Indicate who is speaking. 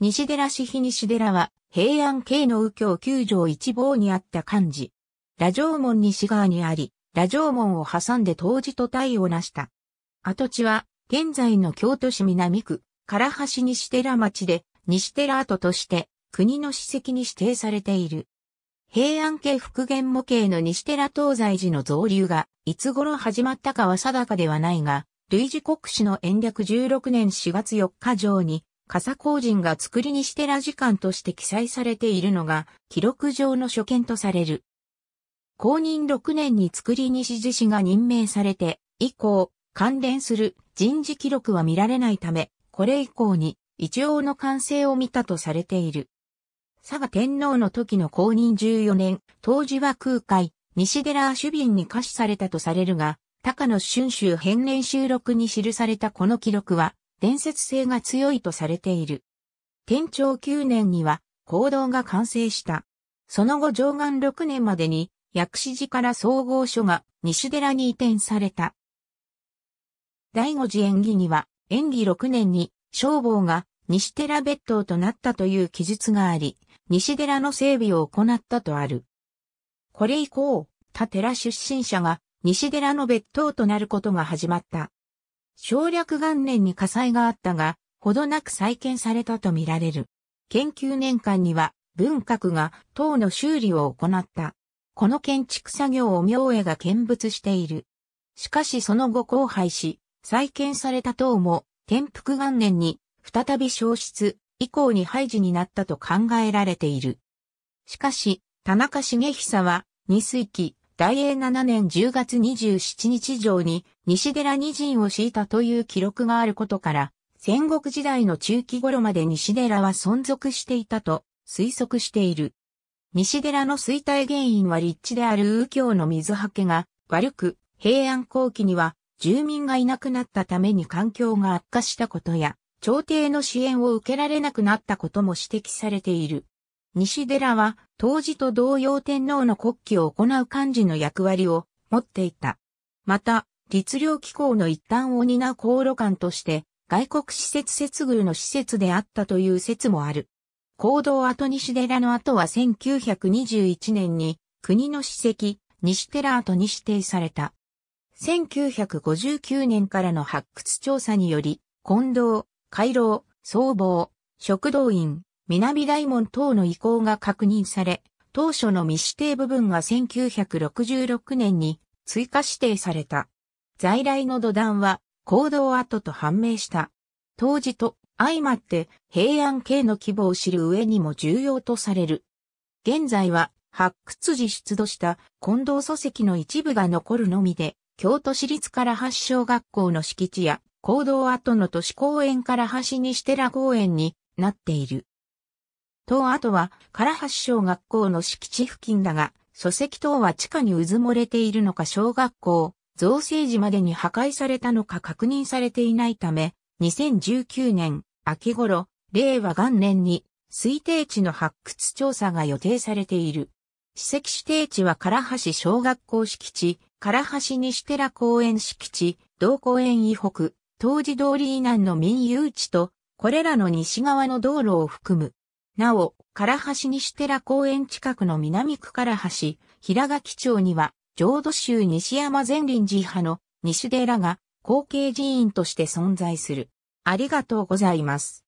Speaker 1: 西寺市日西寺は、平安京の右京九条一望にあった漢字。羅城門西側にあり、羅城門を挟んで当時と対応なした。跡地は、現在の京都市南区、唐橋西寺町で、西寺跡として、国の史跡に指定されている。平安系復元模型の西寺東西寺の造流が、いつ頃始まったかは定かではないが、類似国史の延暦16年4月4日上に、笠工人が作りにしてラジカンとして記載されているのが、記録上の所見とされる。公認6年に作り西寺氏が任命されて、以降、関連する人事記録は見られないため、これ以降に一応の完成を見たとされている。佐賀天皇の時の公認14年、当時は空海、西寺主備に可視されたとされるが、高野春秋編年収録に記されたこの記録は、伝説性が強いとされている。天長9年には行動が完成した。その後上岸6年までに薬師寺から総合所が西寺に移転された。第五次演技には演技6年に消防が西寺別当となったという記述があり、西寺の整備を行ったとある。これ以降、他寺出身者が西寺の別当となることが始まった。省略元年に火災があったが、ほどなく再建されたとみられる。研究年間には、文革が塔の修理を行った。この建築作業を明恵が見物している。しかしその後荒廃し、再建された塔も、転覆元年に再び消失、以降に廃寺になったと考えられている。しかし、田中茂久は、二水期、大英7年10月27日上に西寺二陣を敷いたという記録があることから、戦国時代の中期頃まで西寺は存続していたと推測している。西寺の衰退原因は立地である右京の水はけが悪く、平安後期には住民がいなくなったために環境が悪化したことや、朝廷の支援を受けられなくなったことも指摘されている。西寺は、当時と同様天皇の国旗を行う漢字の役割を持っていた。また、律令機構の一端を担う航路官として、外国施設接遇の施設であったという説もある。行動跡西寺の後は1921年に国の史跡、西寺跡に指定された。1959年からの発掘調査により、近藤、回廊、僧帽、食道院、南大門等の移行が確認され、当初の未指定部分が1966年に追加指定された。在来の土壇は行動跡と判明した。当時と相まって平安系の規模を知る上にも重要とされる。現在は発掘時出土した近藤祖石の一部が残るのみで、京都市立から発小学校の敷地や、行動跡の都市公園から橋てら公園になっている。あ跡は唐橋小学校の敷地付近だが、礎石等は地下にうずもれているのか小学校、造成時までに破壊されたのか確認されていないため、2019年秋頃、令和元年に推定地の発掘調査が予定されている。史跡指定地は唐橋小学校敷地、唐橋西寺公園敷地、道公園以北、当時通り以南の民有地と、これらの西側の道路を含むなお、唐橋西寺公園近くの南区唐橋、平垣町には、浄土宗西山善林寺派の西寺が後継寺院として存在する。ありがとうございます。